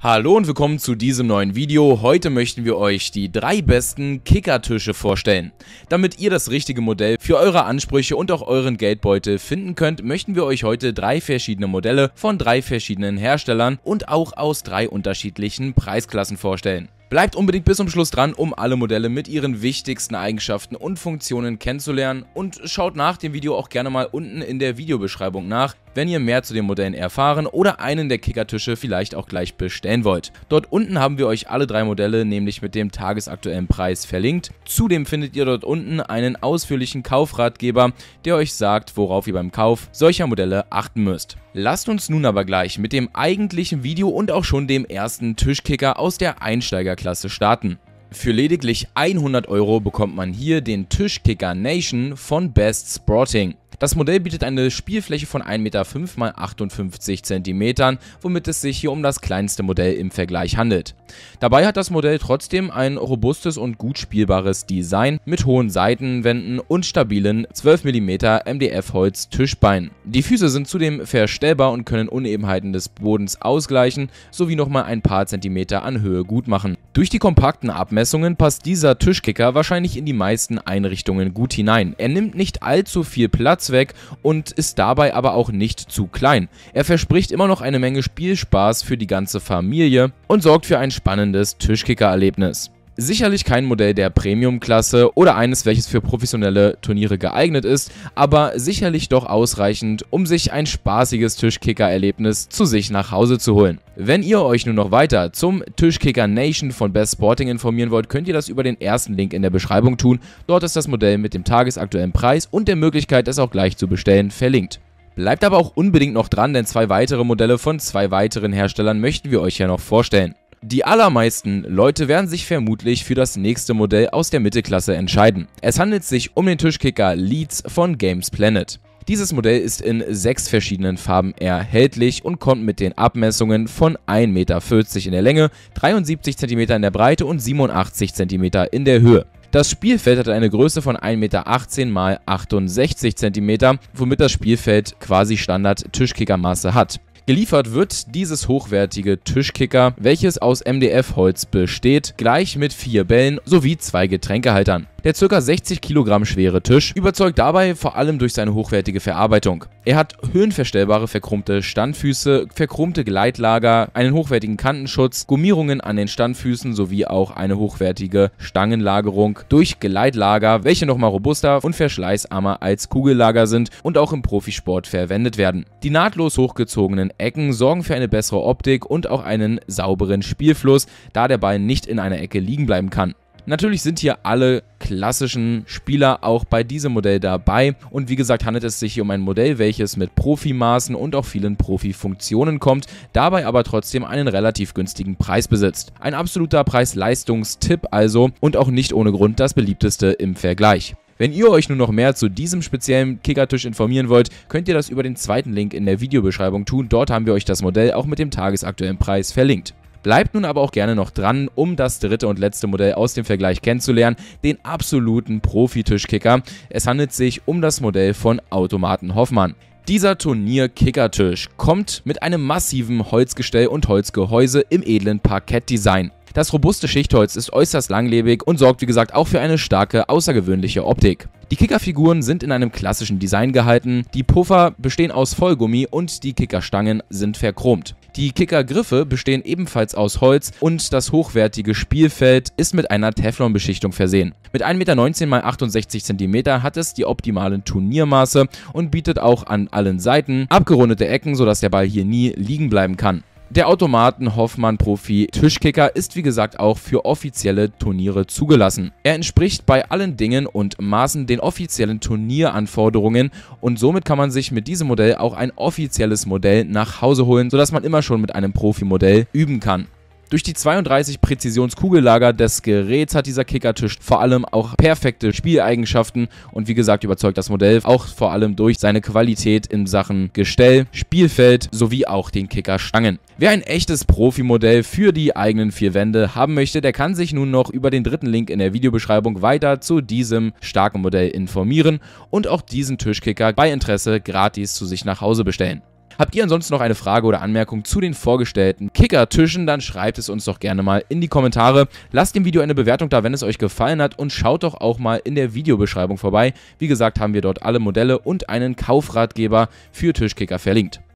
Hallo und willkommen zu diesem neuen Video. Heute möchten wir euch die drei besten Kickertische vorstellen. Damit ihr das richtige Modell für eure Ansprüche und auch euren Geldbeutel finden könnt, möchten wir euch heute drei verschiedene Modelle von drei verschiedenen Herstellern und auch aus drei unterschiedlichen Preisklassen vorstellen. Bleibt unbedingt bis zum Schluss dran, um alle Modelle mit ihren wichtigsten Eigenschaften und Funktionen kennenzulernen und schaut nach dem Video auch gerne mal unten in der Videobeschreibung nach, wenn ihr mehr zu den Modellen erfahren oder einen der Kickertische vielleicht auch gleich bestellen wollt. Dort unten haben wir euch alle drei Modelle nämlich mit dem tagesaktuellen Preis verlinkt. Zudem findet ihr dort unten einen ausführlichen Kaufratgeber, der euch sagt, worauf ihr beim Kauf solcher Modelle achten müsst. Lasst uns nun aber gleich mit dem eigentlichen Video und auch schon dem ersten Tischkicker aus der Einsteigerklasse starten. Für lediglich 100 Euro bekommt man hier den Tischkicker Nation von Best Sporting. Das Modell bietet eine Spielfläche von 1,5 m x 58 cm, womit es sich hier um das kleinste Modell im Vergleich handelt. Dabei hat das Modell trotzdem ein robustes und gut spielbares Design mit hohen Seitenwänden und stabilen 12 mm MDF-Holz Tischbeinen. Die Füße sind zudem verstellbar und können Unebenheiten des Bodens ausgleichen sowie nochmal ein paar Zentimeter an Höhe gut machen. Durch die kompakten Abmessungen passt dieser Tischkicker wahrscheinlich in die meisten Einrichtungen gut hinein. Er nimmt nicht allzu viel Platz Platz weg und ist dabei aber auch nicht zu klein. Er verspricht immer noch eine Menge Spielspaß für die ganze Familie und sorgt für ein spannendes Tischkicker-Erlebnis. Sicherlich kein Modell der Premium-Klasse oder eines, welches für professionelle Turniere geeignet ist, aber sicherlich doch ausreichend, um sich ein spaßiges Tischkicker-Erlebnis zu sich nach Hause zu holen. Wenn ihr euch nun noch weiter zum Tischkicker Nation von Best Sporting informieren wollt, könnt ihr das über den ersten Link in der Beschreibung tun. Dort ist das Modell mit dem tagesaktuellen Preis und der Möglichkeit, es auch gleich zu bestellen, verlinkt. Bleibt aber auch unbedingt noch dran, denn zwei weitere Modelle von zwei weiteren Herstellern möchten wir euch ja noch vorstellen. Die allermeisten Leute werden sich vermutlich für das nächste Modell aus der Mittelklasse entscheiden. Es handelt sich um den Tischkicker Leeds von Games Planet. Dieses Modell ist in sechs verschiedenen Farben erhältlich und kommt mit den Abmessungen von 1,40 m in der Länge, 73 cm in der Breite und 87 cm in der Höhe. Das Spielfeld hat eine Größe von 1,18 m x 68 cm, womit das Spielfeld quasi Standard Tischkickermaße hat. Geliefert wird dieses hochwertige Tischkicker, welches aus MDF-Holz besteht, gleich mit vier Bällen sowie zwei Getränkehaltern. Der ca. 60 Kilogramm schwere Tisch überzeugt dabei vor allem durch seine hochwertige Verarbeitung. Er hat höhenverstellbare verkrummte Standfüße, verkrummte Gleitlager, einen hochwertigen Kantenschutz, Gummierungen an den Standfüßen sowie auch eine hochwertige Stangenlagerung durch Gleitlager, welche nochmal robuster und verschleißarmer als Kugellager sind und auch im Profisport verwendet werden. Die nahtlos hochgezogenen Ecken sorgen für eine bessere Optik und auch einen sauberen Spielfluss, da der Ball nicht in einer Ecke liegen bleiben kann. Natürlich sind hier alle klassischen Spieler auch bei diesem Modell dabei und wie gesagt handelt es sich hier um ein Modell, welches mit Profimaßen und auch vielen Profifunktionen kommt, dabei aber trotzdem einen relativ günstigen Preis besitzt. Ein absoluter Preis-Leistungstipp also und auch nicht ohne Grund das beliebteste im Vergleich. Wenn ihr euch nun noch mehr zu diesem speziellen Kickertisch informieren wollt, könnt ihr das über den zweiten Link in der Videobeschreibung tun. Dort haben wir euch das Modell auch mit dem tagesaktuellen Preis verlinkt. Bleibt nun aber auch gerne noch dran, um das dritte und letzte Modell aus dem Vergleich kennenzulernen, den absoluten Profi-Tischkicker. Es handelt sich um das Modell von Automaten Hoffmann. Dieser Turnier-Kickertisch kommt mit einem massiven Holzgestell und Holzgehäuse im edlen Parkettdesign das robuste Schichtholz ist äußerst langlebig und sorgt wie gesagt auch für eine starke, außergewöhnliche Optik. Die Kickerfiguren sind in einem klassischen Design gehalten, die Puffer bestehen aus Vollgummi und die Kickerstangen sind verchromt. Die Kickergriffe bestehen ebenfalls aus Holz und das hochwertige Spielfeld ist mit einer Teflonbeschichtung versehen. Mit 1,19 x 68 cm hat es die optimalen Turniermaße und bietet auch an allen Seiten abgerundete Ecken, sodass der Ball hier nie liegen bleiben kann. Der Automaten-Hoffmann-Profi Tischkicker ist wie gesagt auch für offizielle Turniere zugelassen. Er entspricht bei allen Dingen und Maßen den offiziellen Turnieranforderungen und somit kann man sich mit diesem Modell auch ein offizielles Modell nach Hause holen, sodass man immer schon mit einem Profimodell üben kann. Durch die 32 Präzisionskugellager des Geräts hat dieser Kickertisch vor allem auch perfekte Spieleigenschaften und wie gesagt überzeugt das Modell auch vor allem durch seine Qualität in Sachen Gestell, Spielfeld sowie auch den Kickerstangen. Wer ein echtes Profi-Modell für die eigenen vier Wände haben möchte, der kann sich nun noch über den dritten Link in der Videobeschreibung weiter zu diesem starken Modell informieren und auch diesen Tischkicker bei Interesse gratis zu sich nach Hause bestellen. Habt ihr ansonsten noch eine Frage oder Anmerkung zu den vorgestellten Kicker-Tischen, dann schreibt es uns doch gerne mal in die Kommentare. Lasst dem Video eine Bewertung da, wenn es euch gefallen hat und schaut doch auch mal in der Videobeschreibung vorbei. Wie gesagt, haben wir dort alle Modelle und einen Kaufratgeber für Tischkicker verlinkt.